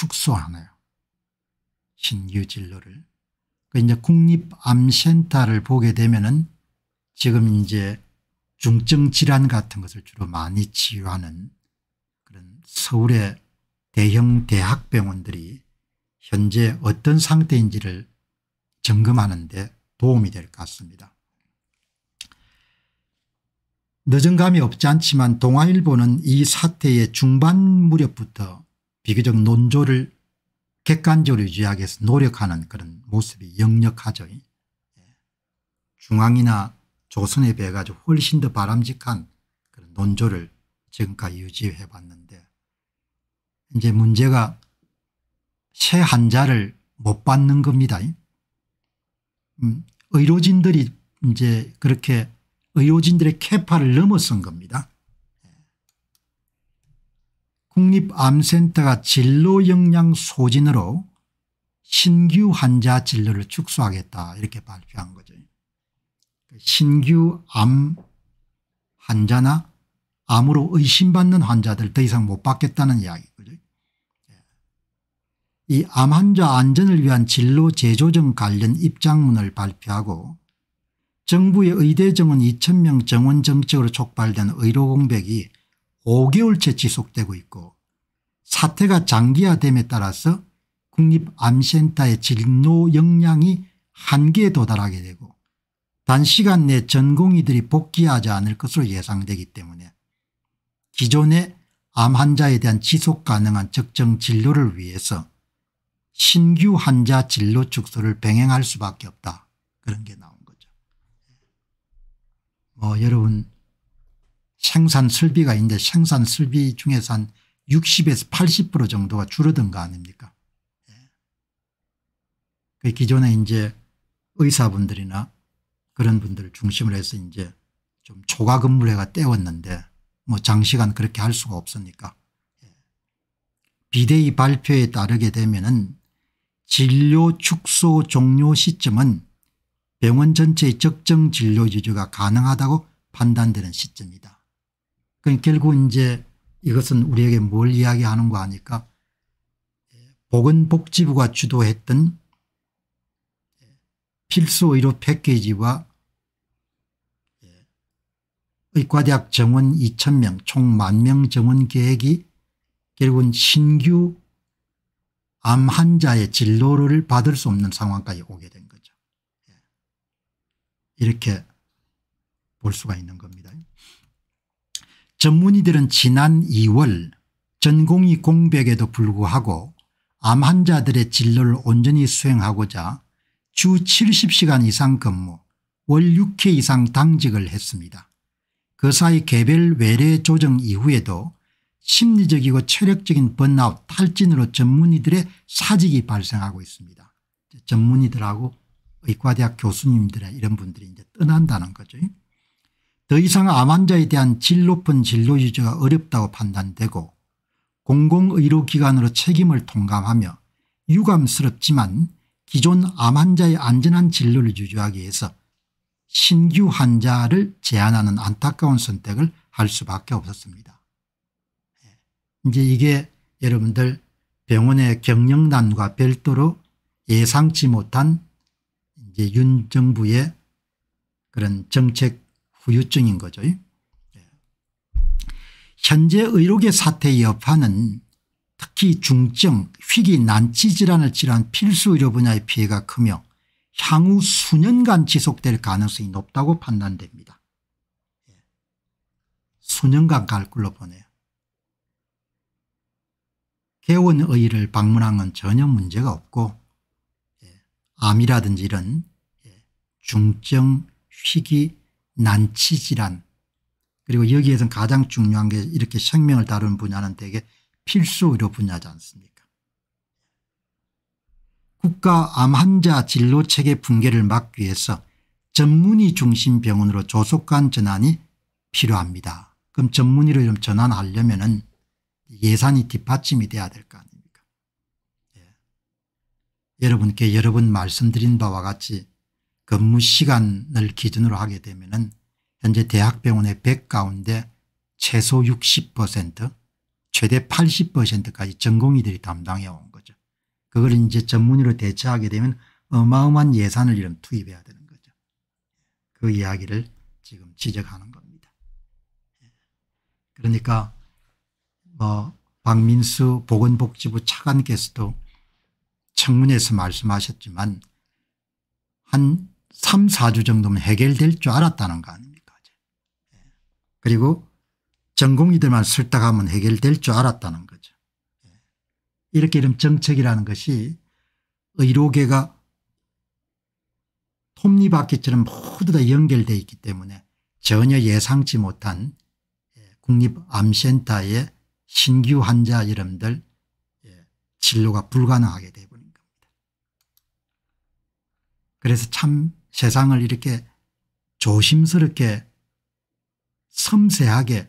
축소하나요? 신규 진로를. 그 이제 국립암센터를 보게 되면은 지금 이제 중증 질환 같은 것을 주로 많이 치유하는 그런 서울의 대형 대학병원들이 현재 어떤 상태인지를 점검하는 데 도움이 될 것 같습니다. 늦은 감이 없지 않지만 동아일보는 이 사태의 중반 무렵부터 비교적 논조를 객관적으로 유지하기 위해서 노력하는 그런 모습이 역력하죠. 예. 중앙이나 조선에 비해 가지고 훨씬 더 바람직한 그런 논조를 지금까지 유지해 봤는데 이제 문제가 새 한자를 못 받는 겁니다. 음, 의료진들이 이제 그렇게 의료진들의 캐파를 넘어선 겁니다. 국립암센터가 진로 역량 소진으로 신규 환자 진료를 축소하겠다 이렇게 발표한 거죠. 그 신규 암 환자나 암으로 의심받는 환자들 더 이상 못 받겠다는 이야기거든요. 예. 이암 환자 안전을 위한 진로 재조정 관련 입장문을 발표하고 정부의 의대정원 2 0명 정원 정책으로 촉발된 의료 공백이 5개월째 지속되고 있고 사태가 장기화됨에 따라서 국립암센터의 진로 역량이 한계에 도달하게 되고 단시간 내 전공의들이 복귀하지 않을 것으로 예상되기 때문에 기존의 암 환자에 대한 지속 가능한 적정 진료를 위해서 신규 환자 진료 축소를 병행할 수밖에 없다. 그런 게 나온 거죠. 뭐 여러분 생산 설비가 있는데 생산 설비 중에서 한 60에서 80% 정도가 줄어든 거 아닙니까 예. 그 기존에 이제 의사분들이나 그런 분들을 중심으로 해서 이제 좀 초과 근무를 해가 때웠는데 뭐 장시간 그렇게 할 수가 없으니까 예. 비대위 발표에 따르게 되면은 진료 축소 종료 시점은 병원 전체의 적정 진료 유지가 가능하다고 판단되는 시점이다. 그러니까 결국 이제 이것은 우리에게 뭘 이야기하는 거 아니까 보건복지부가 주도했던 필수의료 패키지와 의과대학 정원 2,000명 총 1만명 정원 계획이 결국은 신규 암 환자의 진료를 받을 수 없는 상황까지 오게 된 거죠. 예. 이렇게 볼 수가 있는 겁니다. 전문의들은 지난 2월 전공의 공백에도 불구하고 암 환자들의 진료를 온전히 수행하고자 주 70시간 이상 근무 월 6회 이상 당직을 했습니다. 그 사이 개별 외래 조정 이후에도 심리적이고 체력적인 번아웃 탈진으로 전문의들의 사직이 발생하고 있습니다. 전문의들하고 의과대학 교수님들의 이런 분들이 이제 떠난다는 거죠. 더 이상 암 환자에 대한 질 높은 진료 유지가 어렵다고 판단되고 공공의료기관으로 책임을 통감하며 유감스럽지만 기존 암 환자의 안전한 진료를 유지하기 위해서 신규 환자를 제한하는 안타까운 선택을 할 수밖에 없었습니다. 예. 이제 이게 여러분들 병원의 경영난과 별도로 예상치 못한 이제 윤 정부의 그런 정책 후유증인 거죠. 예. 현재 의료계 사태 여파는 특히 중증 희귀 난치 질환을 치한 필수 의료 분야의 피해가 크며 향후 수년간 지속될 가능성이 높다고 판단됩니다. 예. 수년간 갈 굴로 보네요. 개원의를 방문한 건 전혀 문제가 없고 예. 암이라든지 이런 중증, 희귀, 난치질환 그리고 여기에서 가장 중요한 게 이렇게 생명을 다루는 분야는 되게 필수 의료 분야지 않습니까 국가 암 환자 진료체계 붕괴를 막기 위해서 전문의 중심 병원으로 조속한 전환이 필요합니다. 그럼 전문의로 좀 전환하려면 예산이 뒷받침이 돼야 될 거 아닙니까 예. 여러분께 여러 분 말씀드린 바와 같이 근무 시간을 기준으로 하게 되면 현재 대학병원의 100 가운데 최소 60% 최대 80%까지 전공의들이 담당해 온 거죠. 그걸 이제 전문의로 대체하게 되면 어마어마한 예산을 이런 투입해야 되는 거죠. 그 이야기를 지금 지적하는 겁니다. 그러니까 뭐 박민수 보건복지부 차관께서도 청문회에서 말씀하셨지만 한 3, 4주 정도면 해결될 줄 알았다는 거 아닙니까. 예. 그리고 전공의들만 설득하면 해결될 줄 알았다는 거죠. 예. 이렇게 이런 정책이라는 것이 의료계가 톱니바퀴처럼 모두 다 연결되어 있기 때문에 전혀 예상치 못한 예, 국립암센터의 신규 환자 여러들 진료가 불가능하게 되어버린 겁니다. 그래서 참 세상을 이렇게 조심스럽게 섬세하게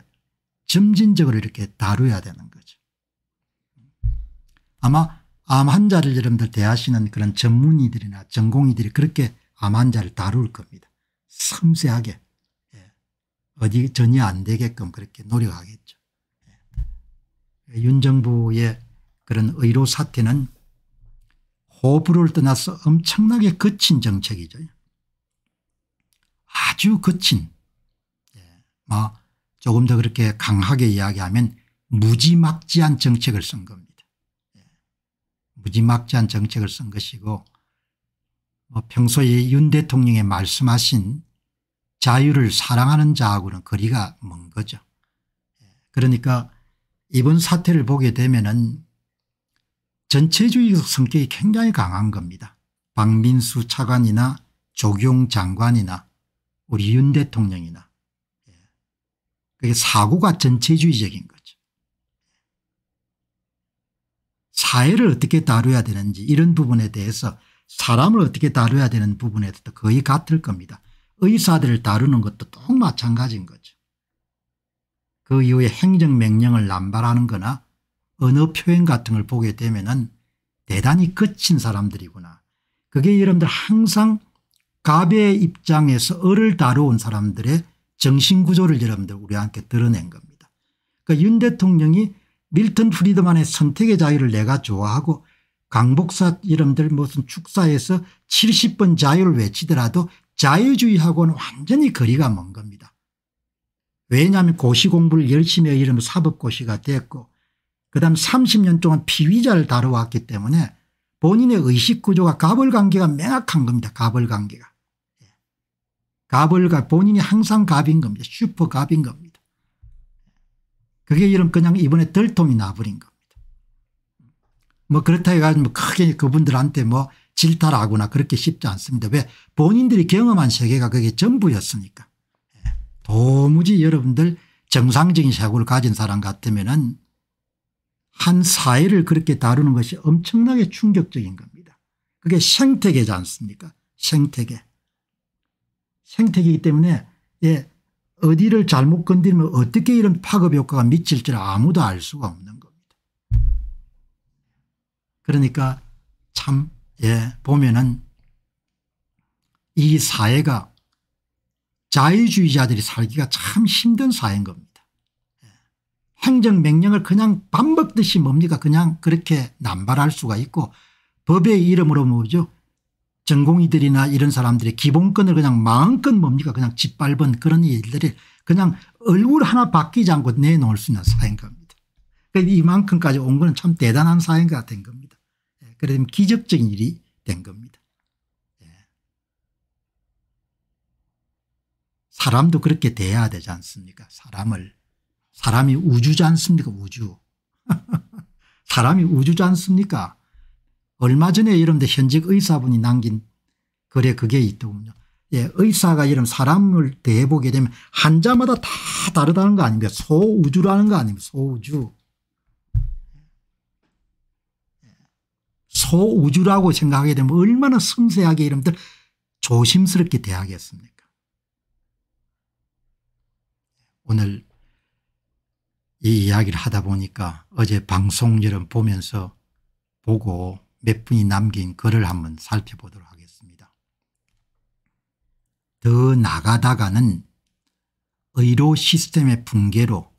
점진적으로 이렇게 다루어야 되는 거죠. 아마 암 환자를 여러분들 대하시는 그런 전문의들이나 전공의들이 그렇게 암 환자를 다룰 겁니다. 섬세하게 예. 어디 전혀 안 되게끔 그렇게 노력하겠죠. 예. 윤 정부의 그런 의료 사태는 호불호를 떠나서 엄청나게 거친 정책이죠. 아주 거친 뭐 조금 더 그렇게 강하게 이야기하면 무지막지한 정책을 쓴 겁니다. 예. 무지막지한 정책을 쓴 것이고 뭐 평소에 윤대통령이 말씀하신 자유를 사랑하는 자하고는 거리가 먼 거죠. 예. 그러니까 이번 사태를 보게 되면 은 전체주의 적 성격이 굉장히 강한 겁니다. 박민수 차관이나 조경 장관이나 우리 윤 대통령이나 예. 그게 사고가 전체주의적인 거죠. 사회를 어떻게 다뤄야 되는지 이런 부분에 대해서 사람을 어떻게 다뤄야 되는 부분에도 거의 같을 겁니다. 의사들을 다루는 것도 똑 마찬가지인 거죠. 그 이후에 행정명령을 남발하는 거나 언어 표현 같은 걸 보게 되면 은 대단히 거친 사람들이구나. 그게 여러분들 항상 갑의 입장에서 을을 다루온 사람들의 정신구조를 여러분들 우리와 함께 드러낸 겁니다. 그러니까 윤 대통령이 밀턴 프리드만의 선택의 자유를 내가 좋아하고 강복사 이름들 무슨 축사에서 70번 자유를 외치더라도 자유주의하고는 완전히 거리가 먼 겁니다. 왜냐하면 고시 공부를 열심히 해 이러면 사법고시가 됐고 그다음 30년 동안 피의자를 다뤄왔기 때문에 본인의 의식구조가 갑을관계가 명확한 겁니다. 갑을관계가 갑을 갑 본인이 항상 갑인 겁니다. 슈퍼 갑인 겁니다. 그게 이런 그냥 이번에 덜통이 나버린 겁니다. 뭐 그렇다 해가지고 뭐 크게 그분들한테 뭐 질타라거나 그렇게 쉽지 않습니다. 왜 본인들이 경험한 세계가 그게 전부였으니까. 예. 도무지 여러분들 정상적인 사고를 가진 사람 같으면은 한 사회를 그렇게 다루는 것이 엄청나게 충격적인 겁니다. 그게 생태계지 않습니까? 생태계. 생태계이기 때문에 예, 어디를 잘못 건드리면 어떻게 이런 파급 효과가 미칠지를 아무도 알 수가 없는 겁니다. 그러니까 참 예, 보면은 이 사회가 자유주의자들이 살기가 참 힘든 사회인 겁니다. 예. 행정명령을 그냥 밥 먹듯이 뭡니까 그냥 그렇게 남발할 수가 있고 법의 이름으로 뭐죠 전공의들이나 이런 사람들의 기본권을 그냥 마음껏 뭡니까 그냥 짓밟은 그런 일들을 그냥 얼굴 하나 바뀌지 않고 내놓을 수 있는 사인 겁니다. 그러니까 이만큼까지 온 것은 참 대단한 사인가 된 겁니다. 예, 그래서 기적적인 일이 된 겁니다. 예. 사람도 그렇게 돼야 되지 않습니까 사람을. 사람이 우주지 않습니까 우주. 사람이 우주지 않습니까 얼마 전에 여러분들 현직 의사분이 남긴 글에 그게 있더군요. 예, 의사가 이런 사람을 대해보게 되면 한자마다 다 다르다는 거 아닙니까? 소우주라는 거 아닙니까? 소우주. 소우주라고 생각하게 되면 얼마나 섬세하게 여러들 조심스럽게 대하겠습니까? 오늘 이 이야기를 하다 보니까 어제 방송 여러분 보면서 보고 몇 분이 남긴 글을 한번 살펴보도록 하겠습니다. 더 나가다가는 의료 시스템의 붕괴로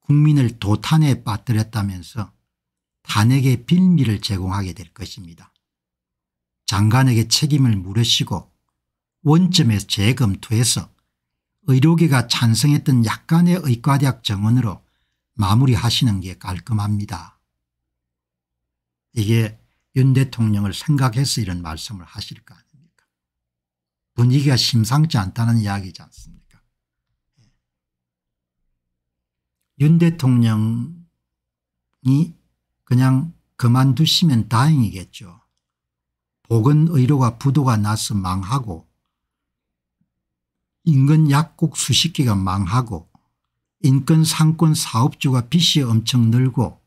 국민을 도탄에 빠뜨렸다면서 탄핵의 빌미를 제공하게 될 것입니다. 장관에게 책임을 물으시고 원점에서 재검토해서 의료계가 찬성했던 약간의 의과대학 정원으로 마무리하시는 게 깔끔합니다. 이게 윤 대통령을 생각해서 이런 말씀을 하실 거 아닙니까 분위기가 심상치 않다는 이야기지 않습니까 예. 윤 대통령이 그냥 그만두시면 다행이겠죠 복은 의료가 부도가 나서 망하고 인근 약국 수십 개가 망하고 인권 상권 사업주가 빚이 엄청 늘고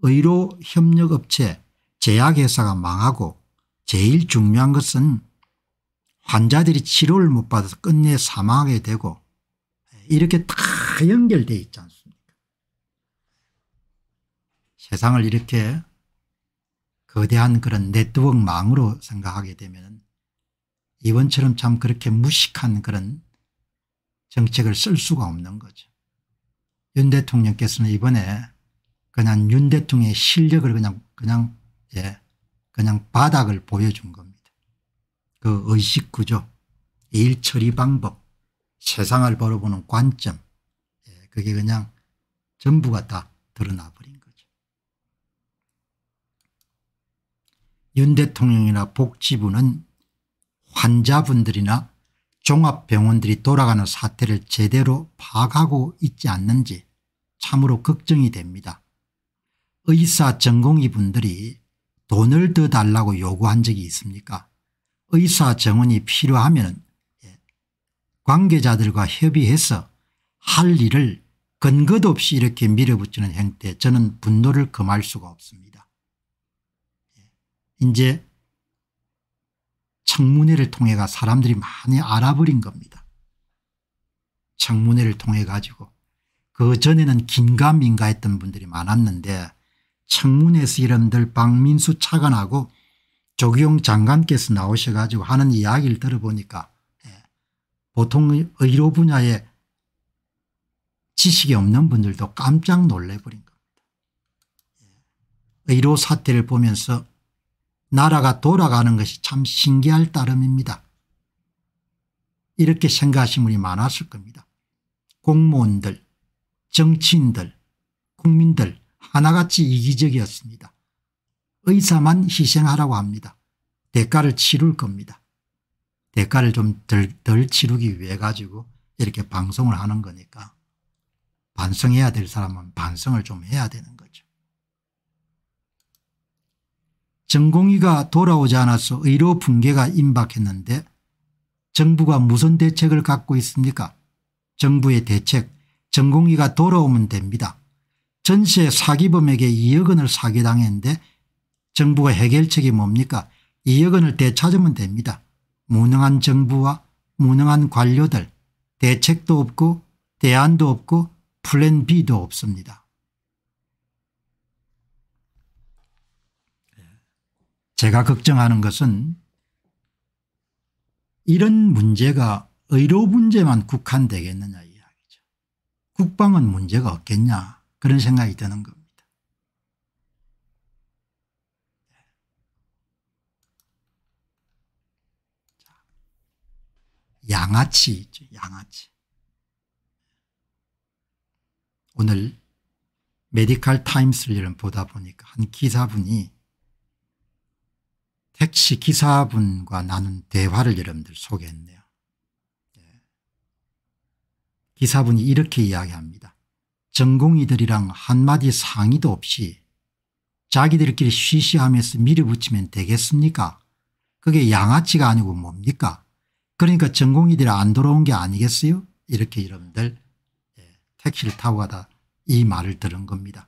의료 협력업체 제약회사가 망하고 제일 중요한 것은 환자들이 치료를 못 받아서 끝내 사망하게 되고 이렇게 다 연결되어 있지 않습니까 세상을 이렇게 거대한 그런 네트워크망으로 생각하게 되면 이번처럼 참 그렇게 무식한 그런 정책을 쓸 수가 없는 거죠. 윤 대통령께서는 이번에 그냥 윤 대통령의 실력을 그냥 그냥 때 예, 그냥 바닥을 보여준 겁니다. 그 의식구조, 일처리 방법, 세상을 바라보는 관점 예, 그게 그냥 전부가 다 드러나버린 거죠. 윤 대통령이나 복지부는 환자분들이나 종합병원들이 돌아가는 사태를 제대로 파악하고 있지 않는지 참으로 걱정이 됩니다. 의사 전공의분들이 돈을 더 달라고 요구한 적이 있습니까 의사 정원이 필요하면 예, 관계자들과 협의해서 할 일을 근도 없이 이렇게 밀어붙이는 행태 저는 분노를 금할 수가 없습니다. 예, 이제 청문회를 통해가 사람들이 많이 알아버린 겁니다. 청문회를 통해 가지고 그전에는 긴가민가했던 분들이 많았는데 청문회에서 이름들 박민수 차관하고 조경 장관께서 나오셔 가지고 하는 이야기를 들어보니까 예, 보통 의료 분야에 지식이 없는 분들도 깜짝 놀래버린 겁니다. 예, 의료 사태를 보면서 나라가 돌아가는 것이 참 신기할 따름입니다. 이렇게 생각하신 분이 많았을 겁니다. 공무원들, 정치인들, 국민들 하나같이 이기적이었습니다. 의사만 희생하라고 합니다. 대가를 치룰 겁니다. 대가를 좀덜덜 치르기 위해 가지고 이렇게 방송을 하는 거니까 반성해야 될 사람은 반성을 좀 해야 되는 거죠. 전공의가 돌아오지 않아서 의료 붕괴가 임박했는데 정부가 무슨 대책을 갖고 있습니까? 정부의 대책, 전공의가 돌아오면 됩니다. 전세 사기범에게 2억 원을 사기당했는데 정부가 해결책이 뭡니까 2억 원을 되찾으면 됩니다. 무능한 정부와 무능한 관료들 대책도 없고 대안도 없고 플랜 B도 없습니다. 제가 걱정하는 것은 이런 문제가 의료 문제만 국한되겠느냐 이야기죠. 국방은 문제가 없겠냐 그런 생각이 드는 겁니다. 양아치 있죠. 양아치. 오늘 메디칼 타임스를 보다 보니까 한 기사분이 택시 기사분과 나눈 대화를 여러분들 소개했네요. 예. 기사분이 이렇게 이야기합니다. 전공이들이랑 한마디 상의도 없이 자기들끼리 쉬쉬하면서 밀어붙이면 되겠습니까 그게 양아치가 아니고 뭡니까 그러니까 전공이들이 안 돌아온 게 아니겠어요 이렇게 여러분들 예, 택시를 타고 가다 이 말을 들은 겁니다.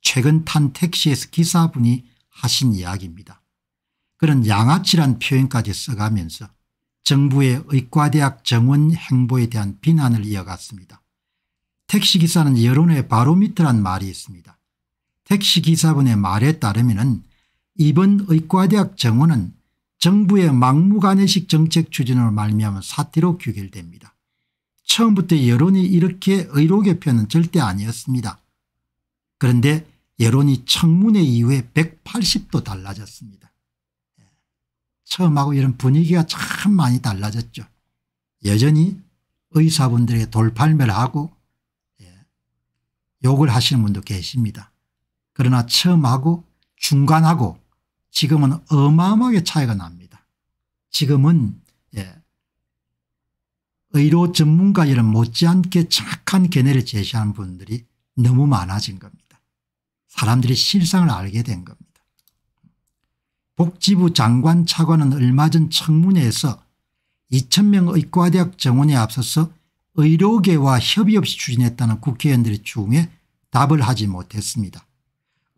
최근 탄 택시에서 기사분이 하신 이야기입니다. 그런 양아치란 표현까지 써가면서 정부의 의과대학 정원 행보에 대한 비난을 이어갔습니다. 택시기사는 여론의 바로미터란 말이 있습니다. 택시기사분의 말에 따르면 이번 의과대학 정원은 정부의 막무가내식 정책 추진을 말미암은 사태로 규결됩니다 처음부터 여론이 이렇게 의료의 편은 절대 아니었습니다. 그런데 여론이 청문회 이후에 180도 달라졌습니다. 처음하고 이런 분위기가 참 많이 달라졌죠. 여전히 의사분들에게 돌팔매를 하고 욕을 하시는 분도 계십니다. 그러나 처음하고 중간하고 지금은 어마어마하게 차이가 납니다. 지금은 예, 의료 전문가들은 못지않게 정확한 견해를 제시하는 분들이 너무 많아진 겁니다. 사람들이 실상을 알게 된 겁니다. 복지부 장관 차관은 얼마 전 청문회에서 2 0명의과대학 정원에 앞서서 의료계와 협의 없이 추진했다는 국회의원들의 추궁에 답을 하지 못했습니다.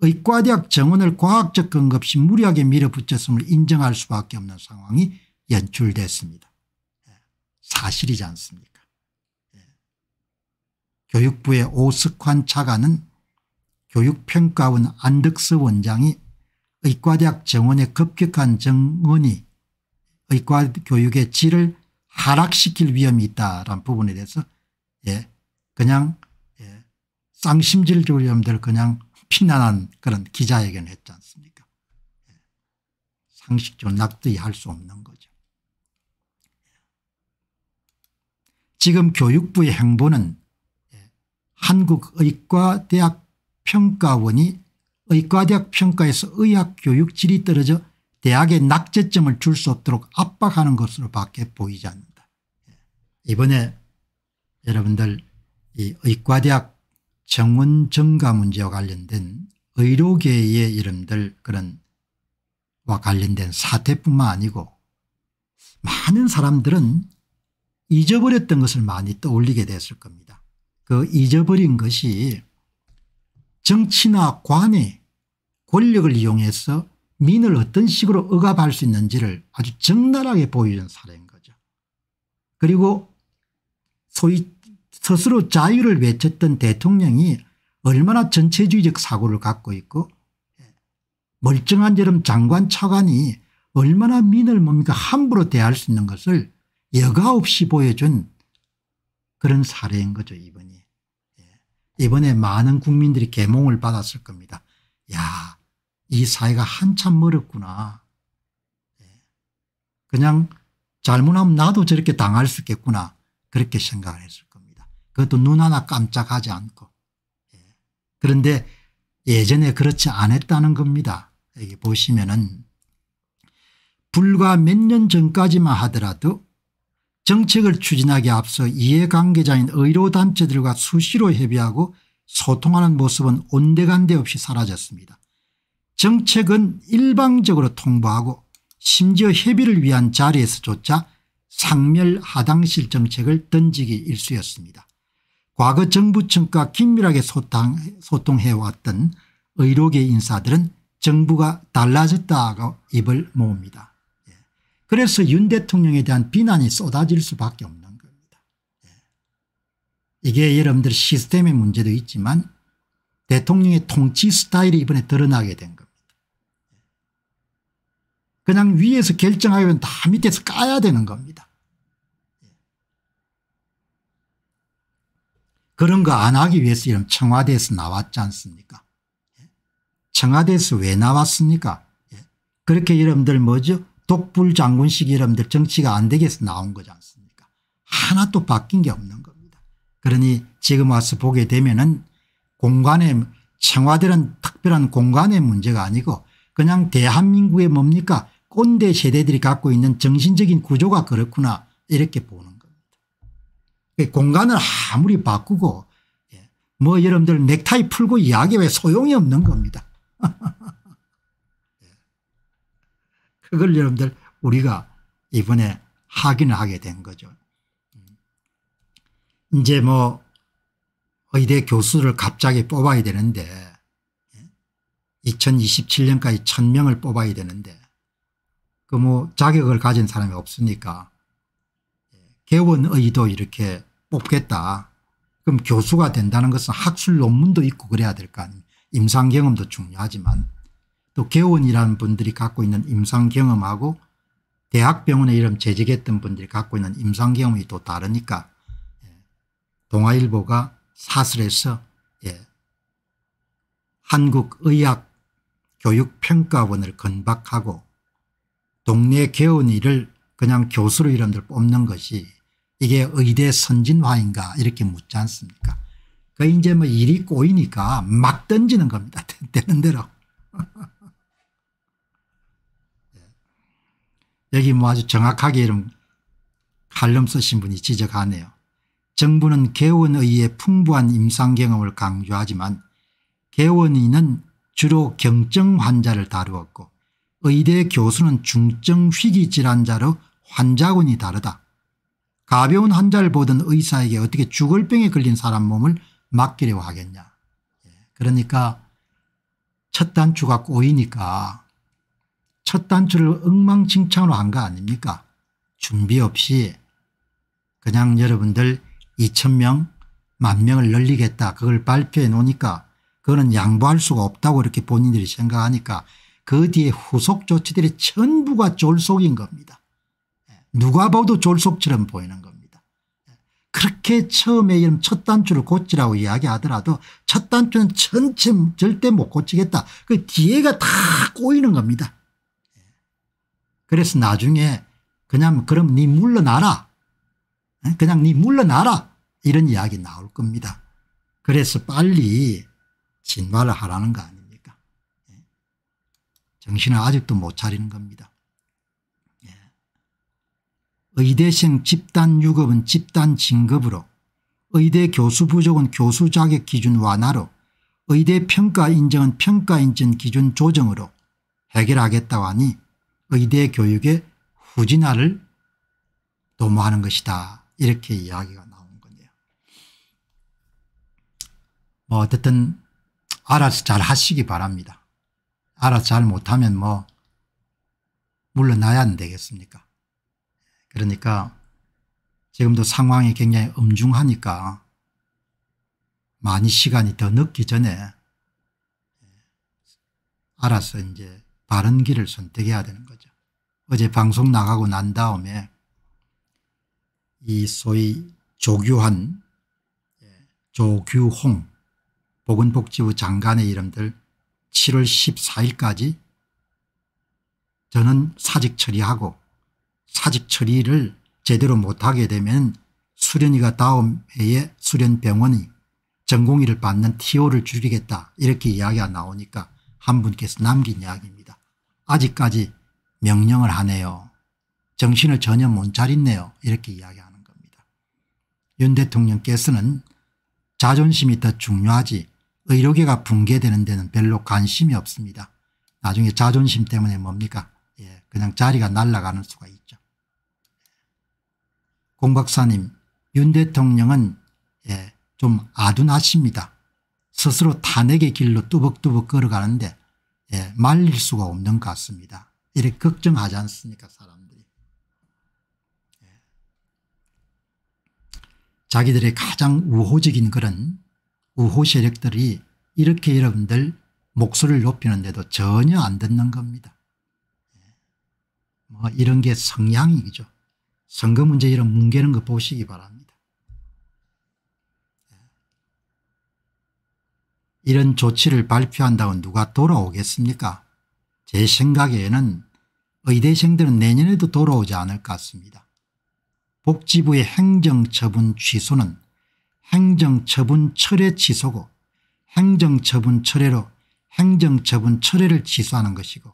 의과대학 정원을 과학적 근거 없이 무리하게 밀어붙였음을 인정할 수밖에 없는 상황이 연출됐습니다. 예, 사실이지 않습니까 예. 교육부의 오석환 차관은 교육평가원 안덕스 원장이 의과대학 정원의 급격한 정원이 의과교육의 질을 하락시킬 위험이 있다라는 부분에 대해서 예 그냥 예 쌍심질 주의원들 그냥 피난한 그런 기자회견을 했지 않습니까 예 상식적으로 납득이 할 수 없는 거죠. 지금 교육부의 행보는 예, 한국의과대학 평가원이 의과대학 평가에서 의학교육 질이 떨어져 대학의 낙제점을 줄 수 없도록 압박하는 것으로 밖에 보이지 않는다. 예. 이번에 여러분들 이 의과대학 정원 증가 문제와 관련된 의료계의 이름들 그런 와 관련된 사태뿐만 아니고 많은 사람들은 잊어버렸던 것을 많이 떠올리게 됐을 겁니다. 그 잊어버린 것이 정치나 관의 권력을 이용해서 민을 어떤 식으로 억압할 수 있는지를 아주 적나라하게 보여준 사례인 거죠. 그리고 소위 스스로 자유를 외쳤던 대통령이 얼마나 전체주의적 사고를 갖고 있고 예, 멀쩡한 저런 장관 차관이 얼마나 민을 뭡니까 함부로 대할 수 있는 것을 여가 없이 보여준 그런 사례인 거죠 이번이. 예, 이번에 많은 국민들이 개몽을 받았을 겁니다. 야이 사회가 한참 멀었구나. 예. 그냥 잘못하면 나도 저렇게 당할 수 있겠구나 그렇게 생각을 했을 겁니다. 그것도 눈 하나 깜짝하지 않고. 예. 그런데 예전에 그렇지 않았다는 겁니다. 여기 보시면은 불과 몇 년 전까지만 하더라도 정책을 추진하기 앞서 이해관계자인 의료단체들과 수시로 협의하고 소통하는 모습은 온데간데 없이 사라졌습니다. 정책은 일방적으로 통보하고 심지어 협의를 위한 자리에서조차 상멸하당실 정책을 던지기 일쑤였습니다. 과거 정부 층과 긴밀하게 소통, 해왔던 의료계 인사들은 정부가 달라졌다고 입을 모읍니다. 예. 그래서 윤 대통령에 대한 비난이 쏟아질 수밖에 없는 겁니다. 예. 이게 여러분들 시스템의 문제도 있지만 대통령의 통치 스타일이 이번에 드러나게 된 그냥 위에서 결정하면 다 밑에서 까야 되는 겁니다. 그런 거 안 하기 위해서 이런 청와대에서 나왔지 않습니까? 청와대에서 왜 나왔습니까? 그렇게 여러분들 뭐죠? 독불 장군식 여러분들 정치가 안 되게서 나온 거지 않습니까? 하나도 바뀐 게 없는 겁니다. 그러니 지금 와서 보게 되면은 공간에 청와대는 특별한 공간의 문제가 아니고 그냥 대한민국의 뭡니까 꼰대 세대들이 갖고 있는 정신적인 구조가 그렇구나 이렇게 보는 겁니다. 그 공간을 아무리 바꾸고 예, 뭐 여러분들 넥타이 풀고 이야기 왜 소용이 없는 겁니다. 예, 그걸 여러분들 우리가 이번에 확인하게 된 거죠. 음, 이제 뭐 의대 교수를 갑자기 뽑아야 되는데 2027년까지 예, 1000명을 뽑아야 되는데 근무 그 뭐 자격을 가진 사람이 없으니까 개원의도 이렇게 뽑겠다. 그럼 교수가 된다는 것은 학술 논문도 있고 그래야 될 거 아닙니까 임상 경험도 중요하지만 또 개원이라는 분들이 갖고 있는 임상 경험하고 대학병원에 이런 재직했던 분들이 갖고 있는 임상 경험이 또 다르니까 예. 동아일보가 사설에서 예. 한국의학교육평가원을 건박하고 동네 개원이를 그냥 교수로 이름들 뽑는 것이 이게 의대 선진화인가 이렇게 묻지 않습니까 그 이제 뭐 일이 꼬이니까 막 던지는 겁니다 되는 대로 예. 여기 뭐 아주 정확하게 이름 칼럼 쓰신 분이 지적하네요 정부는 개원의의 풍부한 임상 경험을 강조하지만 개원의는 주로 경증 환자를 다루었고 의대 교수는 중증 위기 질환자로 환자군이 다르다. 가벼운 환자를 보던 의사에게 어떻게 죽을 병에 걸린 사람 몸을 맡기려고 하겠냐. 예, 그러니까 첫 단추가 꼬이니까 첫 단추를 엉망진창으로 한 거 아닙니까? 준비 없이 그냥 여러분들 2천명 만명을 늘리겠다 그걸 발표해 놓으니까 그거는 양보할 수가 없다고 이렇게 본인들이 생각하니까 그 뒤에 후속 조치들이 전부가 졸속인 겁니다. 누가 봐도 졸속처럼 보이는 겁니다. 그렇게 처음에 이런 첫 단추를 고치라고 이야기하더라도 첫 단추는 전체 절대 못 고치겠다. 그 뒤에가 다 꼬이는 겁니다. 그래서 나중에 그냥 그럼 네 물러나라. 그냥 네 물러나라. 이런 이야기 나올 겁니다. 그래서 빨리 진화를 하라는 거 아니에요. 정신을 아직도 못 차리는 겁니다. 예. 의대생 집단 유급은 집단 진급으로 의대 교수 부족은 교수 자격 기준 완화로 의대 평가 인정은 평가 인증 기준 조정으로 해결하겠다고 하니 의대 교육의 후진화를 도모하는 것이다 이렇게 이야기가 나온 거네요. 뭐 어쨌든 알아서 잘 하시기 바랍니다. 알아서 잘 못하면 뭐 물러나야 안 되겠습니까 그러니까 지금도 상황이 굉장히 엄중하니까 많이 시간이 더 늦기 전에 알아서 이제 바른 길을 선택해야 되는 거죠. 어제 방송 나가고 난 다음에 이 소위 조규환, 예, 조규홍 보건복지부 장관의 이름들 7월 14일까지 저는 사직 처리하고 사직 처리를 제대로 못하게 되면 수련이가 다음 해에 수련병원이 전공의를 받는 TO를 줄이겠다 이렇게 이야기가 나오니까 한 분께서 남긴 이야기입니다. 아직까지 명령을 하네요. 정신을 전혀 못 차렸네요. 이렇게 이야기하는 겁니다. 윤 대통령께서는 자존심이 더 중요하지 의료계가 붕괴되는 데는 별로 관심이 없습니다. 나중에 자존심 때문에 뭡니까 예, 그냥 자리가 날아가는 수가 있죠. 공 박사님 윤 대통령은 예, 좀 아둔하십니다. 스스로 탄핵의 길로 뚜벅뚜벅 걸어가는데 예, 말릴 수가 없는 것 같습니다. 이래 걱정하지 않습니까 사람들이. 예. 자기들의 가장 우호적인 그런 우호 세력들이 이렇게 여러분들 목소리를 높이는데도 전혀 안 듣는 겁니다. 뭐 이런 게 성향이죠. 선거 문제 이런 뭉개는 거 보시기 바랍니다. 이런 조치를 발표한다고 누가 돌아오겠습니까 제 생각에는 의대생들은 내년에도 돌아오지 않을 것 같습니다. 복지부의 행정처분 취소는 행정처분 철회 취소고 행정처분 철회로 행정처분 철회를 취소하는 것이고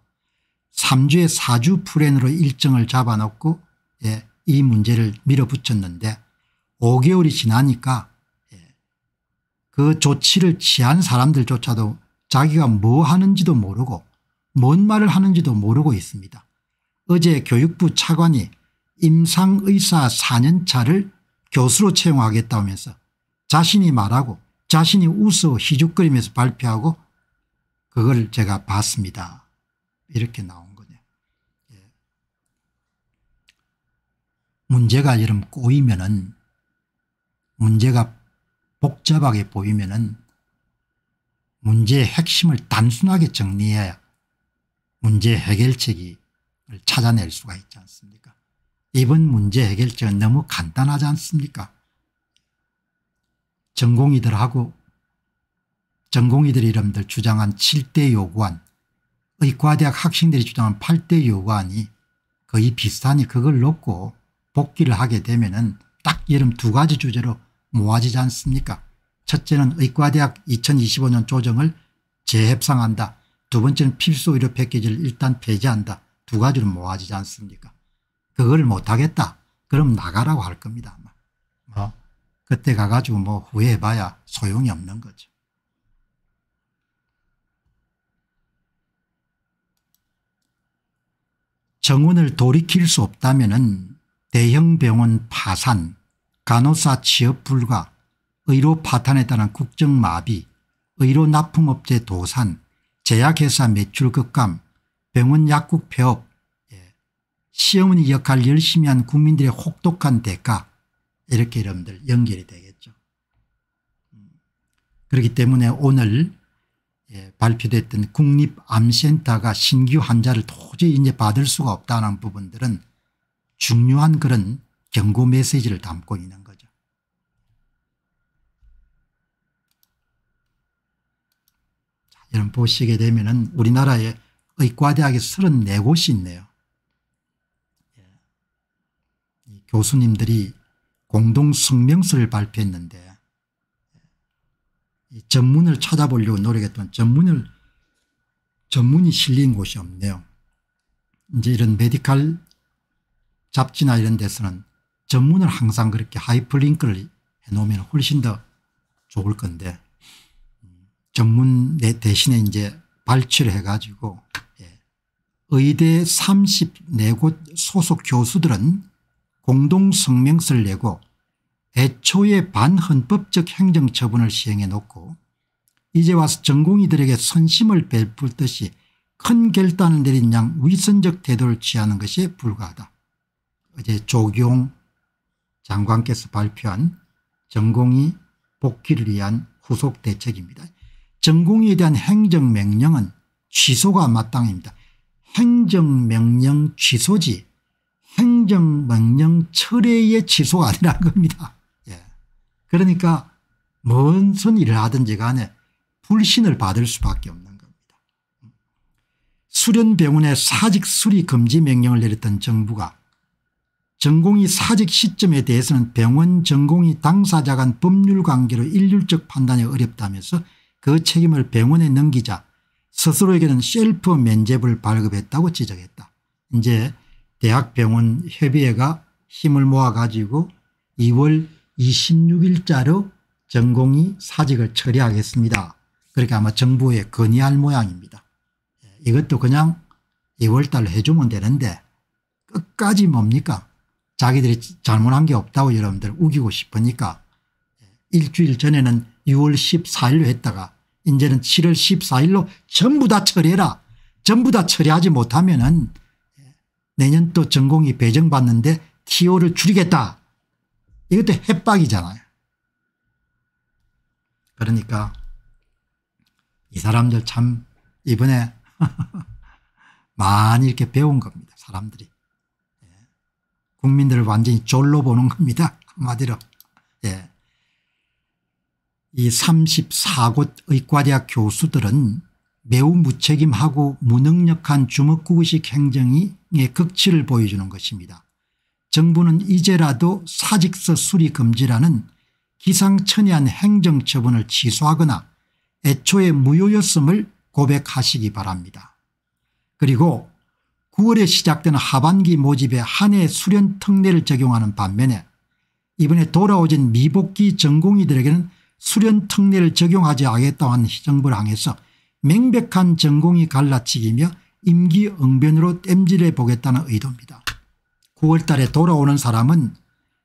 3주에 4주 플랜으로 일정을 잡아놓고 예, 이 문제를 밀어붙였는데 5개월이 지나니까 예, 그 조치를 취한 사람들조차도 자기가 뭐 하는지도 모르고 뭔 말을 하는지도 모르고 있습니다. 어제 교육부 차관이 임상의사 4년차를 교수로 채용하겠다면서 하 자신이 말하고 자신이 웃어 희죽거리면서 발표하고 그걸 제가 봤습니다. 이렇게 나온 거죠. 예. 문제가 이런 꼬이면은 문제가 복잡하게 보이면은 문제의 핵심을 단순하게 정리해야 문제 해결책을 찾아낼 수가 있지 않습니까 이번 문제 해결책은 너무 간단하지 않습니까 전공의들하고전공의들 이름들 주장한 7대 요구안 의과대학 학생들이 주장한 8대 요구안이 거의 비슷하니 그걸 놓고 복귀를 하게 되면 은딱 여름 두 가지 주제로 모아지지 않습니까 첫째는 의과대학 2025년 조정을 재협상한다. 두 번째는 필수 의료 패키지를 일단 폐지한다. 두 가지로 모아지지 않습니까 그걸 못하겠다. 그럼 나가라고 할 겁니다. 그때 가가지고 뭐 후회해봐야 소용이 없는 거죠. 정원을 돌이킬 수 없다면 대형 병원 파산, 간호사 취업 불가, 의료 파탄에 따른 국정마비, 의료 납품업체 도산, 제약회사 매출 급감, 병원 약국 폐업, 예. 시어머니 역할 열심히 한 국민들의 혹독한 대가 이렇게 여러분들 연결이 되겠죠. 그렇기 때문에 오늘 예, 발표됐던 국립암센터가 신규 환자를 도저히 이제 받을 수가 없다는 부분들은 중요한 그런 경고 메시지를 담고 있는 거죠. 자, 여러분 보시게 되면 은 우리나라에 의과대학이 34곳이 있네요. 예. 교수님들이 공동성명서를 발표했는데 이 전문을 찾아보려고 노력했던 전문을 전문이 실린 곳이 없네요. 이제 이런 메디칼 잡지나 이런 데서는 전문을 항상 그렇게 하이퍼링크를 해놓으면 훨씬 더 좋을 건데 전문 대신에 이제 발췌를 해가지고 예, 의대 34곳 소속 교수들은 공동성명서를 내고 애초에 반헌법적 행정처분을 시행해 놓고 이제 와서 전공의들에게 선심을 베풀 듯이 큰 결단을 내린 양 위선적 태도를 취하는 것이 불가하다. 어제 조경 장관께서 발표한 전공의 복귀를 위한 후속 대책입니다. 전공의에 대한 행정명령은 취소가 마땅입니다. 행정명령 취소지 행정명령 철회의 취소가 아니라는 겁니다. 예. 그러니까 무슨 일을 하든지 간에 불신을 받을 수밖에 없는 겁니다. 수련병원에 사직 수리 금지 명령을 내렸던 정부가 전공의 사직 시점에 대해서는 병원 전공의 당사자 간 법률 관계로 일률적 판단이 어렵다면서 그 책임을 병원에 넘기자 스스로에게는 셀프 면제부를 발급했다고 지적했다. 이제 대학병원 협의회가 힘을 모아 가지고 2월 26일자로 전공이 사직을 처리하겠습니다. 그렇게 아마 정부에 건의할 모양입니다. 예, 이것도 그냥 2월달 해주면 되는데 끝까지 뭡니까 자기들이 잘못한 게 없다고 여러분들 우기고 싶으니까 예, 일주일 전에는 6월 14일로 했다가 이제는 7월 14일로 전부 다 처리해라. 전부 다 처리하지 못하면 은 내년 또 전공이 배정받는데 TO를 줄이겠다. 이것도 협박이잖아요. 그러니까 이 사람들 참 이번에 많이 이렇게 배운 겁니다. 사람들이. 예. 국민들을 완전히 졸로 보는 겁니다. 한마디로. 예. 이 34곳 의과대학 교수들은 매우 무책임하고 무능력한 주먹구구식 행정이 예, 극치를 보여주는 것입니다. 정부는 이제라도 사직서 수리 금지라는 기상천외한 행정처분을 취소하거나 애초에 무효였음을 고백하시기 바랍니다. 그리고 9월에 시작된 하반기 모집에 한해 수련 특례를 적용하는 반면에 이번에 돌아오진 미복귀 전공의들에게는 수련 특례를 적용하지 않겠다고 한 정부를 향해서 명백한 전공이 갈라치기며 임기응변으로 땜질해 보겠다는 의도입니다. 9월 달에 돌아오는 사람은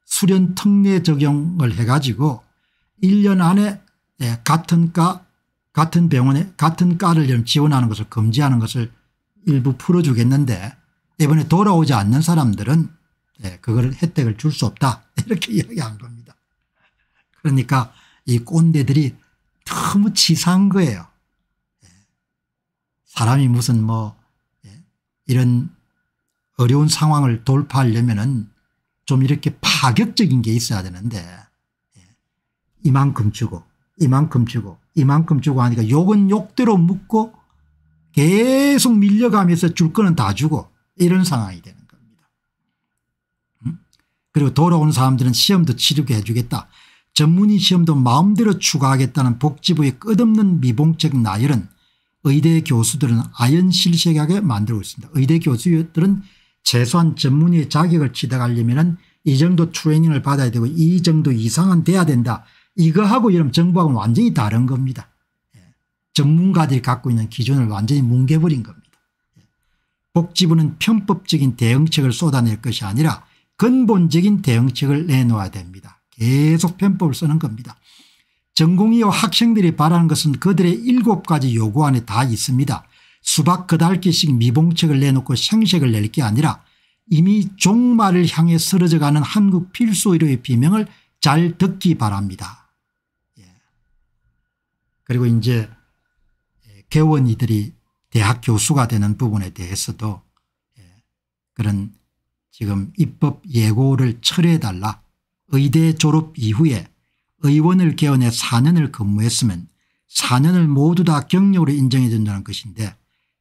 수련 특례 적용을 해가지고 1년 안에 예, 같은 과 같은 병원에 같은 과를 지원하는 것을 금지하는 것을 일부 풀어주겠는데 이번에 돌아오지 않는 사람들은 예, 그걸 혜택을 줄 수 없다 이렇게 이야기한 겁니다. 그러니까 이 꼰대들이 너무 치사한 거예요. 예. 사람이 무슨 뭐 이런 어려운 상황을 돌파하려면 은좀 이렇게 파격적인 게 있어야 되는데 예. 이만큼 주고 이만큼 주고 이만큼 주고 하니까 욕은 욕대로 묻고 계속 밀려가면서 줄 거는 다 주고 이런 상황이 되는 겁니다. 음? 그리고 돌아온 사람들은 시험도 치르게 해주겠다. 전문의 시험도 마음대로 추가하겠다는 복지부의 끝없는 미봉책 나열은 의대 교수들은 아연 실색하게 만들고 있습니다. 의대 교수들은 최소한 전문의 자격을 취득하려면 이 정도 트레이닝을 받아야 되고 이 정도 이상은 돼야 된다. 이거하고 이런 정부하고는 완전히 다른 겁니다. 예. 전문가들이 갖고 있는 기준을 완전히 뭉개버린 겁니다. 예. 복지부는 편법적인 대응책을 쏟아낼 것이 아니라 근본적인 대응책을 내놓아야 됩니다. 계속 편법을 쓰는 겁니다. 전공의와 학생들이 바라는 것은 그들의 일곱 가지 요구 안에 다 있습니다. 수박 그달기씩 미봉책을 내놓고 생색을 낼 게 아니라 이미 종말을 향해 쓰러져가는 한국 필수의료의 비명을 잘 듣기 바랍니다. 예. 그리고 이제 예, 개원 이들이 대학 교수가 되는 부분에 대해서도 예. 그런 지금 입법 예고를 철회해달라 의대 졸업 이후에 의원을 개헌해 4년을 근무했으면 4년을 모두 다 경력으로 인정해 준다는 것인데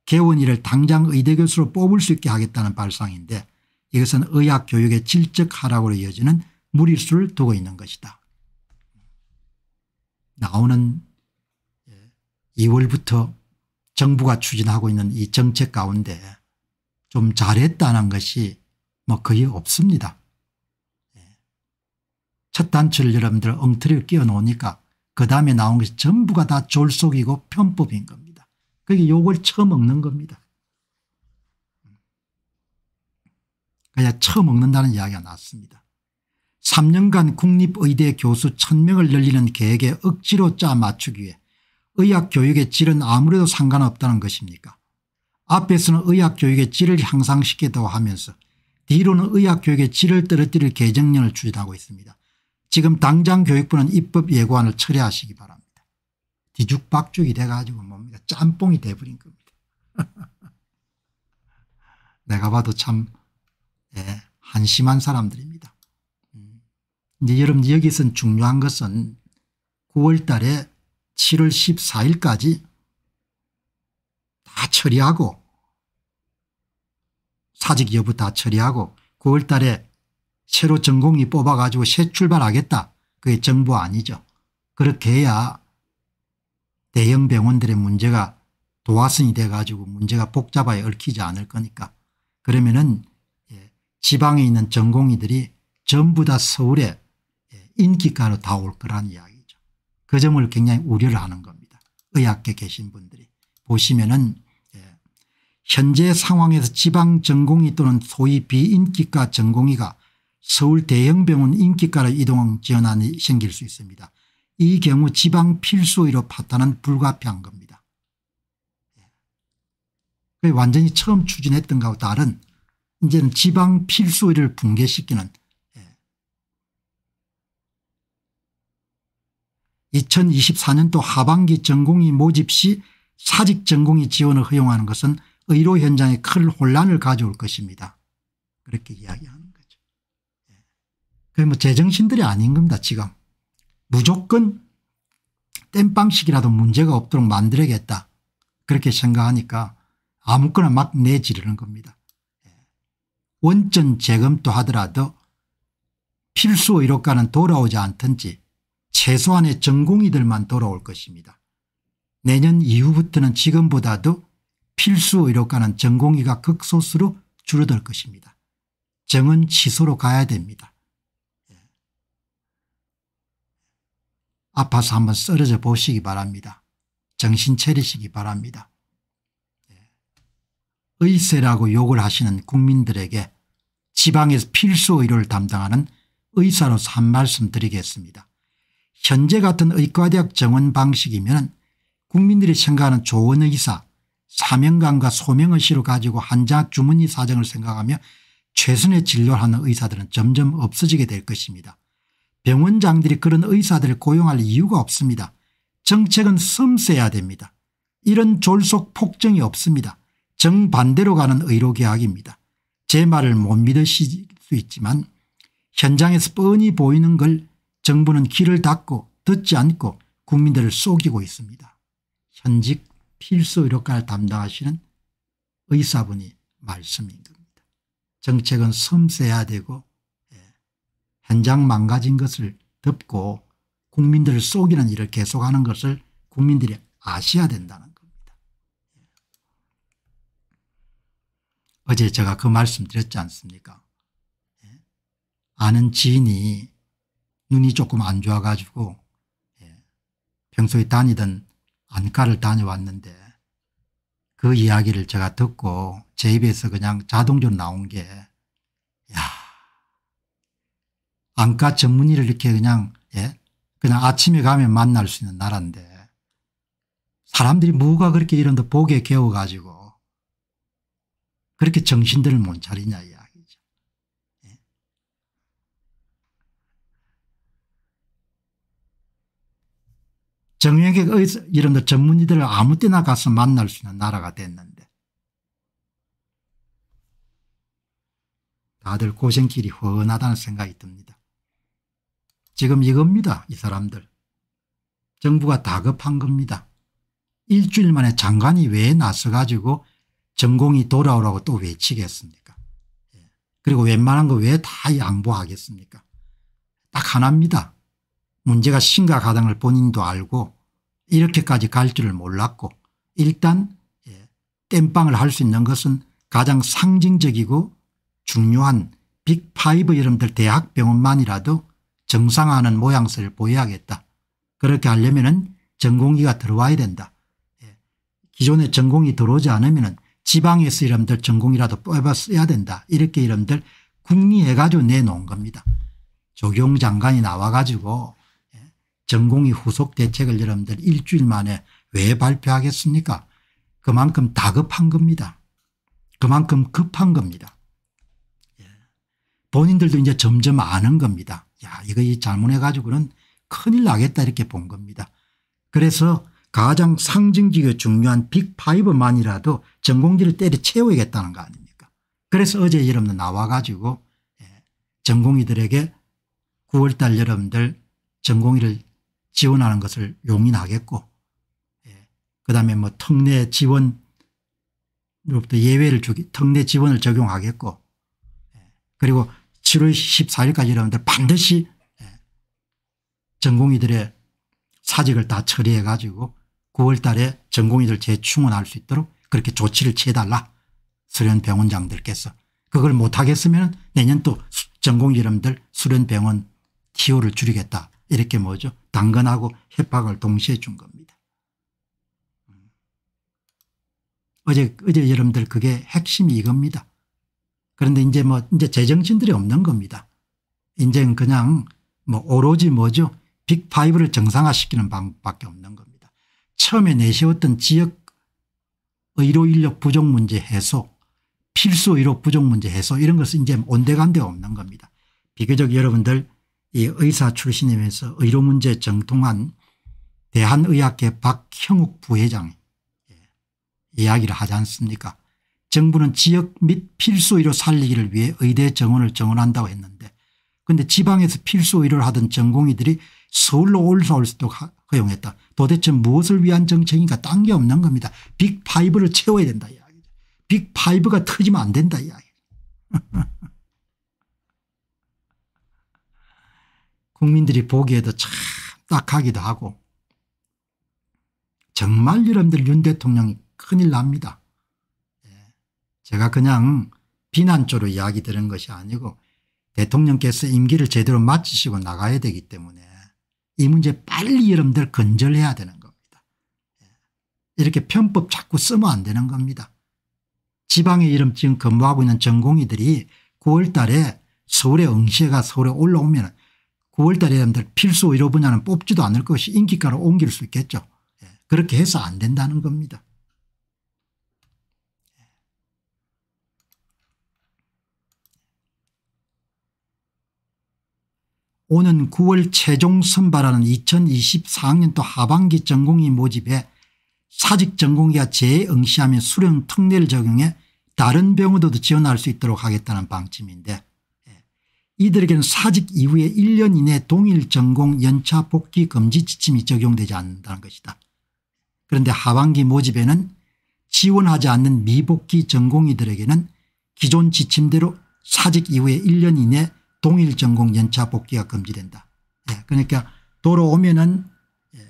개원이를 당장 의대교수로 뽑을 수 있게 하겠다는 발상인데 이것은 의학교육의 질적 하락으로 이어지는 무리수를 두고 있는 것이다. 나오는 2월부터 예, 정부가 추진하고 있는 이 정책 가운데 좀 잘했다는 것이 뭐 거의 없습니다. 첫 단추를 여러분들 엉터리로 끼워 놓으니까 그 다음에 나온 것이 전부가 다 졸속이고 편법인 겁니다. 그게 욕을 처먹는 겁니다. 그냥 처먹는다는 이야기가 났습니다. 3년간 국립의대 교수 1000명을 늘리는 계획에 억지로 짜 맞추기 위해 의학교육의 질은 아무래도 상관없다는 것입니까 앞에서는 의학교육의 질을 향상시키겠다고 하면서 뒤로는 의학교육의 질을 떨어뜨릴 개정령을 추진하고 있습니다. 지금 당장 교육부는 입법 예고안을 철회하시기 바랍니다. 뒤죽박죽이 돼가지고 뭡니까 짬뽕이 돼버린 겁니다. 내가 봐도 참 예, 한심한 사람들입니다. 음. 이제 여러분 여기서 중요한 것은 9월 달에 7월 14일까지 다 처리하고 사직 여부 다 처리하고 9월 달에 새로 전공이 뽑아가지고 새 출발하겠다. 그게 정부 아니죠. 그렇게 해야 대형 병원들의 문제가 도화선이 돼가지고 문제가 복잡하게 얽히지 않을 거니까 그러면은 예, 지방에 있는 전공의들이 전부 다 서울에 예, 인기가로 다 올거라는 이야기죠. 그 점을 굉장히 우려를 하는 겁니다. 의학계 계신 분들이 보시면은 예, 현재 상황에서 지방 전공의 또는 소위 비인기과 전공의가 서울 대형병원 인기가로 이동한 전환이 생길 수 있습니다. 이 경우 지방 필수의료 파탄은 불가피한 겁니다. 예. 완전히 처음 추진했던 것과 다른 이제는 지방 필수의를 붕괴시키는 2024년도 예. 하반기 전공의 모집 시 사직 전공의 지원을 허용하는 것은 의료 현장에 큰 혼란을 가져올 것입니다. 그렇게 이야기합니다. 그게 뭐 제정신들이 아닌 겁니다 지금. 무조건 땜빵식이라도 문제가 없도록 만들어야겠다 그렇게 생각하니까 아무거나 막 내지르는 겁니다. 예. 원전 재검토 하더라도 필수 의료과는 돌아오지 않든지 최소한의 전공의들만 돌아올 것입니다. 내년 이후부터는 지금보다도 필수 의료과는 전공의가 극소수로 줄어들 것입니다. 정은 취소로 가야 됩니다. 아파서 한번 쓰러져 보시기 바랍니다. 정신 차리시기 바랍니다. 예. 의세라고 욕을 하시는 국민들에게 지방에서 필수 의료를 담당하는 의사로서 한 말씀 드리겠습니다. 현재 같은 의과대학 정원 방식이면 국민들이 생각하는 좋은 의사 사명감과 소명의식을 가지고 환자 주문의 사정을 생각하며 최선의 진료를 하는 의사들은 점점 없어지게 될 것입니다. 병원장들이 그런 의사들을 고용할 이유가 없습니다. 정책은 섬세해야 됩니다. 이런 졸속 폭정이 없습니다. 정반대로 가는 의료계약입니다. 제 말을 못 믿으실 수 있지만 현장에서 뻔히 보이는 걸 정부는 귀를 닫고 듣지 않고 국민들을 속이고 있습니다. 현직 필수 의료과를 담당하시는 의사분이 말씀인 겁니다. 정책은 섬세해야 되고 현장 망가진 것을 덮고 국민들을 속이는 일을 계속하는 것을 국민들이 아셔야 된다는 겁니다. 예. 어제 제가 그 말씀 드렸지 않습니까 예. 아는 지인이 눈이 조금 안 좋아가지고 예. 평소에 다니던 안과를 다녀왔는데 그 이야기를 제가 듣고 제 입에서 그냥 자동적으로 나온 게 야, 안과 전문의를 이렇게 그냥 예? 그냥 아침에 가면 만날 수 있는 나라인데 사람들이 뭐가 그렇게 이런 데 복에 개워가지고 그렇게 정신들을 못 차리냐 이야기죠. 예? 정형외과 이런 데 전문의들을 아무 때나 가서 만날 수 있는 나라가 됐는데 다들 고생길이 훤하다는 생각이 듭니다. 지금 이겁니다. 이 사람들. 정부가 다급한 겁니다. 일주일 만에 장관이 왜 나서가지고 전공이 돌아오라고 또 외치겠습니까 예. 그리고 웬만한 거 왜 다 양보하겠습니까 딱 하나입니다. 문제가 심각하다는 걸 본인도 알고 이렇게까지 갈 줄을 몰랐고 일단 예, 땜빵을 할 수 있는 것은 가장 상징적이고 중요한 빅파이브 여러분들 대학병원만이라도 정상화하는 모양새를 보여야겠다. 그렇게 하려면 전공기가 들어와야 된다. 예. 기존에 전공이 들어오지 않으면 지방에서 이름들 전공이라도 뽑아 써야 된다. 이렇게 이름들 국리해가지고 내놓은 겁니다. 조경 장관이 나와가지고 예. 전공이 후속 대책을 여러분들 일주일 만에 왜 발표하겠습니까 그만큼 다급한 겁니다. 그만큼 급한 겁니다. 예. 본인들도 이제 점점 아는 겁니다. 야 이거 이 잘못해가지고는 큰일 나겠다 이렇게 본 겁니다. 그래서 가장 상징적이고 중요한 빅파이브만이라도 전공지를 때려채워야겠다는 거 아닙니까 그래서 어제 여러분들 나와가지고 예, 전공의들에게 9월달 여러분들 전공의를 지원하는 것을 용인하겠고 예, 그다음에 뭐 특례 지원으로부터 예외를 주기 특례 지원을 적용하겠고 예, 그리고 7월 1 4일까지 여러분들 반드시 예, 전공의들의 사직을 다 처리해 가지고 9월 달에 전공의들 재충원할 수 있도록 그렇게 조치를 취해달라 수련 병원장들께서 그걸 못하겠으면 내년 또 전공의 여러분들 수련 병원 티오를 줄이겠다 이렇게 뭐죠 당근하고 협박을 동시에 준 겁니다. 음. 어제 어제 여러분들 그게 핵심이 이겁니다. 그런데 이제 뭐 이제 제정신들이 없는 겁니다. 인제는 그냥 뭐 오로지 뭐죠 빅파이브를 정상화시키는 방법밖에 없는 겁니다. 처음에 내세웠던 지역 의료 인력 부족 문제 해소 필수 의료 부족 문제 해소 이런 것은 이제 온데간데 없는 겁니다. 비교적 여러분들 이 의사 출신이면서 의료 문제 정통한 대한의학계 박형욱 부회장 예. 이야기를 하지 않습니까 정부는 지역 및 필수 의료 살리기를 위해 의대 정원을 정원한다고 했는데 그런데 지방에서 필수 의료를 하던 전공의들이 서울로 올라올 수도 허용했다. 도대체 무엇을 위한 정책인가 딴 게 없는 겁니다. 빅파이브를 채워야 된다 이야기 빅파이브가 터지면 안 된다 이야기 국민들이 보기에도 참 딱하기도 하고 정말 여러분들 윤 대통령이 큰일 납니다. 제가 그냥 비난조로 이야기 드는 것이 아니고 대통령께서 임기를 제대로 마치시고 나가야 되기 때문에 이 문제 빨리 여러분들 근절해야 되는 겁니다. 예. 이렇게 편법 자꾸 쓰면 안 되는 겁니다. 지방에 이름 지금 근무하고 있는 전공의들이 9월 달에 서울에 응시가 서울에 올라오면 9월 달에 여러분들 필수 의료 분야는 뽑지도 않을 것이 인기가로 옮길 수 있겠죠. 예. 그렇게 해서 안 된다는 겁니다. 오는 9월 최종 선발하는 2024학년도 하반기 전공의 모집에 사직 전공기가 재응시하면 수련 특례를 적용해 다른 병원도 지원할 수 있도록 하겠다는 방침인데 예, 이들에게는 사직 이후에 1년 이내 동일 전공 연차 복귀 금지 지침이 적용되지 않는다는 것이다. 그런데 하반기 모집에는 지원하지 않는 미복귀 전공의들에게는 기존 지침대로 사직 이후에 1년 이내 동일 전공 연차 복귀가 금지된다. 예, 그러니까 도로 오면은 예,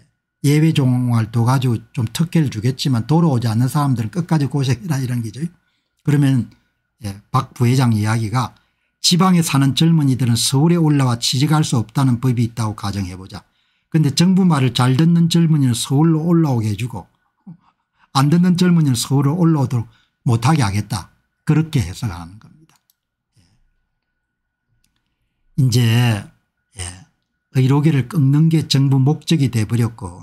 예외 종활도 가지고 좀 특혜를 주겠지만 도로 오지 않는 사람들은 끝까지 고생해라 이런 거죠. 그러면 예, 박 부회장 이야기가 지방에 사는 젊은이들은 서울에 올라와 취직할 수 없다는 법이 있다고 가정해보자. 근데 정부 말을 잘 듣는 젊은이는 서울로 올라오게 해주고 안 듣는 젊은이는 서울로 올라오도록 못하게 하겠다. 그렇게 해석하는 이제 예, 의료계를 끊는게 정부 목적이 돼버렸고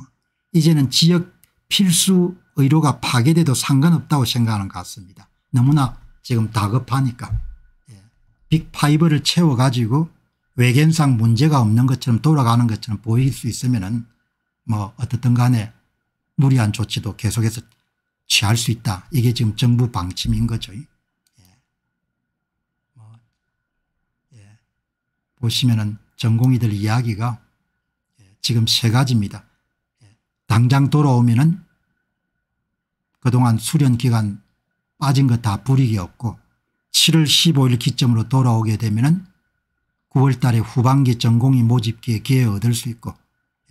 이제는 지역 필수 의료가 파괴돼도 상관없다고 생각하는 것 같습니다. 너무나 지금 다급하니까 예, 빅파이버를 채워가지고 외견상 문제가 없는 것처럼 돌아가는 것처럼 보일 수 있으면 은뭐 어떻든 간에 무리한 조치도 계속해서 취할 수 있다. 이게 지금 정부 방침인 거죠. 보시면 전공이들 이야기가 예, 지금 세 가지입니다. 예, 당장 돌아오면은 그동안 수련 기간 빠진 것 다불이익 없고 7월 15일 기점으로 돌아오게 되면은 9월 달에 후반기 전공이 모집기에 기회 얻을 수 있고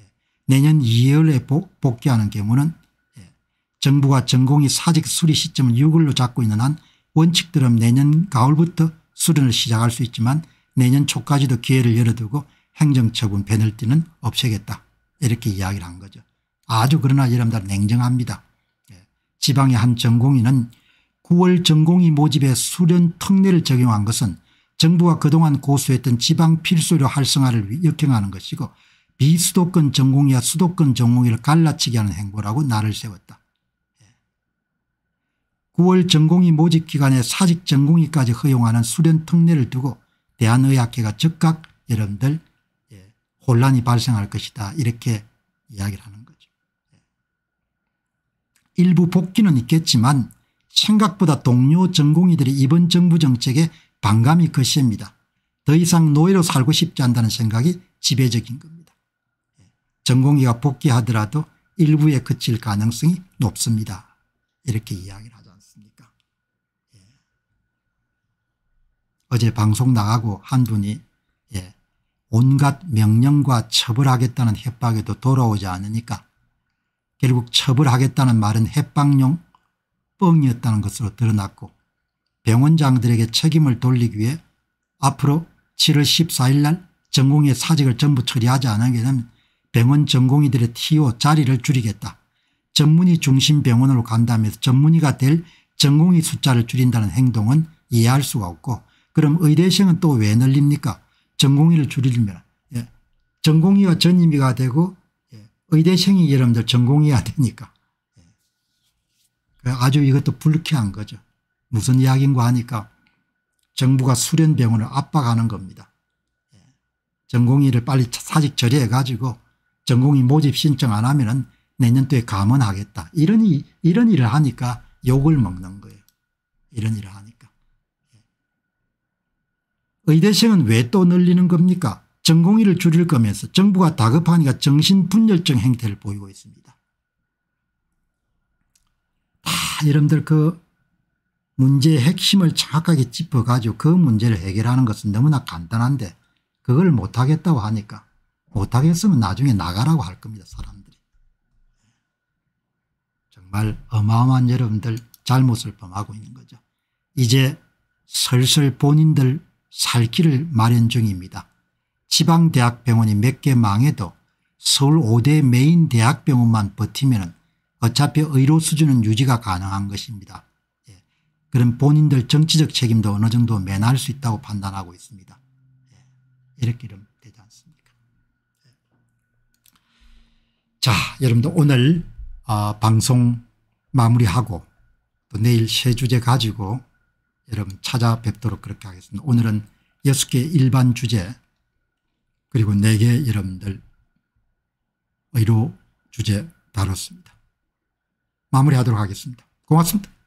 예, 내년 2월에 복귀하는 경우는 정부가 전공이 사직 수리 시점을 6월로 잡고 있는 한 원칙대로 내년 가을부터 수련을 시작할 수 있지만 내년 초까지도 기회를 열어두고 행정처분 배널티는 없애겠다 이렇게 이야기를 한 거죠. 아주 그러나 여 사람들 냉정합니다. 예. 지방의 한 전공인은 9월 전공이 모집에 수련 특례를 적용한 것은 정부가 그동안 고수했던 지방 필수료 활성화를 역행하는 것이고 비수도권 전공이와 수도권 전공이를 갈라치게 하는 행보라고 날을 세웠다. 9월 예. 전공이 모집 기간에 사직 전공이까지 허용하는 수련 특례를 두고 대한의학계가 즉각 여러분들 예, 혼란이 발생할 것이다 이렇게 이야기를 하는 거죠. 예. 일부 복귀는 있겠지만 생각보다 동료 전공의들이 이번 정부 정책에 반감이 거셉니다. 더 이상 노예로 살고 싶지 않다는 생각이 지배적인 겁니다. 예. 전공의가 복귀하더라도 일부에 그칠 가능성이 높습니다. 이렇게 이야기를 합니다. 어제 방송 나가고 한 분이 예, 온갖 명령과 처벌하겠다는 협박에도 돌아오지 않으니까 결국 처벌하겠다는 말은 협박용 뻥이었다는 것으로 드러났고 병원장들에게 책임을 돌리기 위해 앞으로 7월 14일 날 전공의 사직을 전부 처리하지 않게 되면 병원 전공의들의 TO 자리를 줄이겠다. 전문의 중심 병원으로 간다면서 전문의가 될 전공의 숫자를 줄인다는 행동은 이해할 수가 없고 그럼 의대생은 또 왜 늘립니까 전공의를 줄이면 예. 전공의와 전임의가 되고 예. 의대생이 여러분들 전공의가 되니까 예. 아주 이것도 불쾌한 거죠. 무슨 이야기인가 하니까 정부가 수련병원을 압박하는 겁니다. 예. 전공의를 빨리 사직 처리해 가지고 전공의 모집 신청 안 하면 내년도에 감원하겠다. 이런, 일, 이런 일을 하니까 욕을 먹는 거예요. 이런 일을 하니까. 의대생은 왜 또 늘리는 겁니까 전공의를 줄일 거면서 정부가 다급하니까 정신분열증 행태를 보이고 있습니다. 다 여러분들 그 문제의 핵심을 정확하게 짚어가지고 그 문제를 해결하는 것은 너무나 간단한데 그걸 못하겠다고 하니까 못하겠으면 나중에 나가라고 할 겁니다 사람들이. 정말 어마어마한 여러분들 잘못을 범하고 있는 거죠. 이제 슬슬 본인들 살 길을 마련 중입니다. 지방대학병원이 몇 개 망해도 서울 5대 메인 대학병원만 버티면 어차피 의료 수준은 유지가 가능한 것입니다. 예. 그럼 본인들 정치적 책임도 어느 정도 면할 수 있다고 판단하고 있습니다. 예. 이렇게 좀 되지 않습니까 예. 자 여러분들 오늘 어, 방송 마무리하고 또 내일 새 주제 가지고 여러분 찾아뵙도록 그렇게 하겠습니다. 오늘은 6개 일반 주제 그리고 4개 여러분들 의료 주제 다뤘습니다. 마무리하도록 하겠습니다. 고맙습니다.